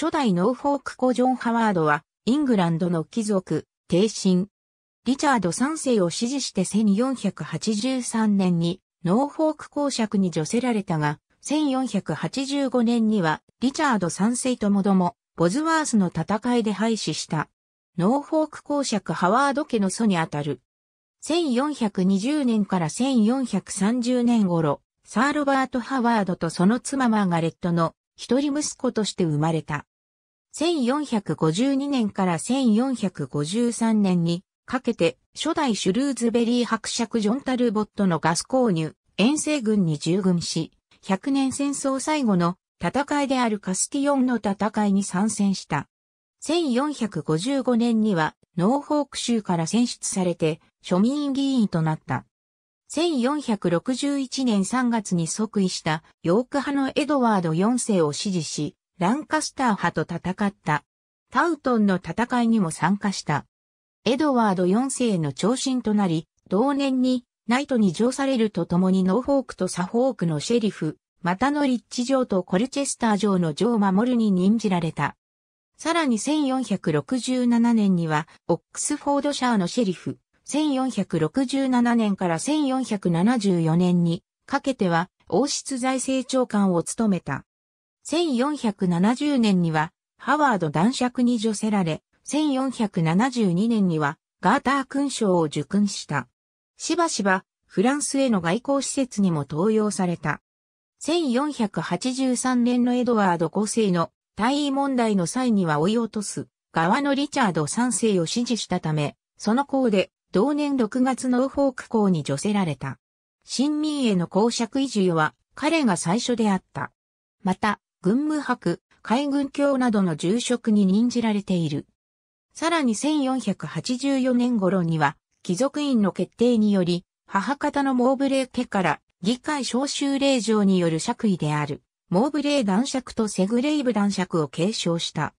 初代ノーフォークコジョン・ハワードは、イングランドの貴族、帝神。リチャード3世を支持して1483年に、ノーフォーク公爵に除せられたが、1485年には、リチャード3世ともども、ボズワースの戦いで廃止した。ノーフォーク公爵ハワード家の祖にあたる。1420年から1430年頃、サー・ロバート・ハワードとその妻マーガレットの一人息子として生まれた。1452年から1453年にかけて初代シュルーズベリー伯爵ジョン・タルボットのガス購入、遠征軍に従軍し、100年戦争最後の戦いであるカスティオンの戦いに参戦した。1455年にはノーフォーク州から選出されて庶民議員となった。1461年3月に即位したヨーク派のエドワード4世を支持し、ランカスター派と戦った。タウトンの戦いにも参加した。エドワード4世の長身となり、同年にナイトに乗されるとともにノーフォークとサフォークのシェリフ、またノリッチ城とコルチェスター城の城を守るに任じられた。さらに1467年には、オックスフォードシャーのシェリフ、1467年から1474年にかけては、王室財政長官を務めた。1470年には、ハワード男爵に助せられ、1472年には、ガーター勲章を受勲した。しばしば、フランスへの外交施設にも登用された。1483年のエドワード5世の退位問題の際には追い落とす側のリチャード3世を支持したため、その功で同年6月のウフォーク校に除せられた。新民への公爵移住は彼が最初であった。また、軍務博、海軍卿などの重職に任じられている。さらに1484年頃には、貴族院の決定により、母方のモーブレー家から議会召集令状による爵位である、モーブレー男爵とセグレイブ男爵を継承した。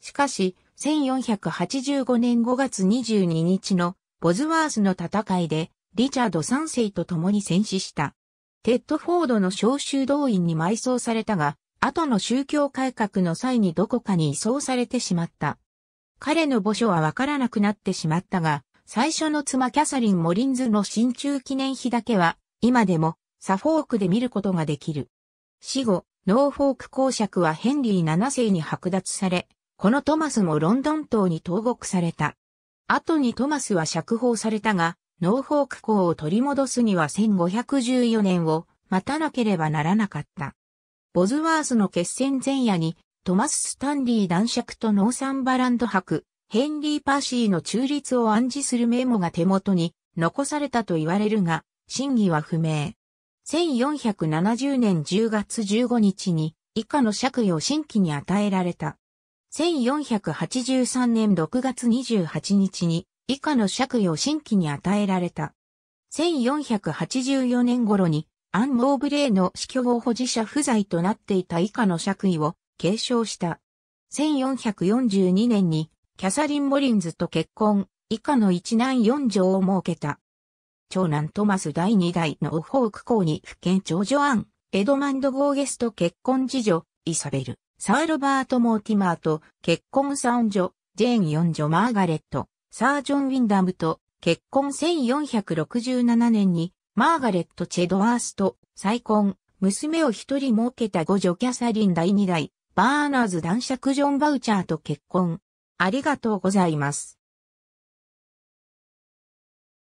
しかし、1485年5月22日のボズワースの戦いで、リチャード3世と共に戦死した。テッドフォードの召集動員に埋葬されたが、後の宗教改革の際にどこかに移送されてしまった。彼の墓所はわからなくなってしまったが、最初の妻キャサリン・モリンズの親中記念碑だけは、今でもサフォークで見ることができる。死後、ノーフォーク公爵はヘンリー7世に剥奪され、このトマスもロンドン島に投獄された。後にトマスは釈放されたが、ノーフォーク公を取り戻すには1514年を待たなければならなかった。ボズワースの決戦前夜に、トマス・スタンリー男爵とノーサンバランド博、ヘンリー・パーシーの中立を暗示するメモが手元に残されたと言われるが、真偽は不明。1470年10月15日に以下の爵位を新規に与えられた。1483年6月28日に以下の爵位を新規に与えられた。1484年頃にアン・モーブレーの死去後保持者不在となっていた以下の爵位を継承した。1442年にキャサリン・モリンズと結婚、以下の一男四女を設けた。長男トマス第二代のオホーク公に府県長女アン、エドマンド・ゴーゲスと結婚次女、イサベル、サー・ロバート・モーティマーと結婚三女、ジェーン四女マーガレット、サー・ジョン・ウィンダムと結婚1467年にマーガレット・チェドワースと再婚、娘を一人設けた五女キャサリン第二代、バーナーズ男爵ジョン・バウチャーと結婚。ありがとうございます。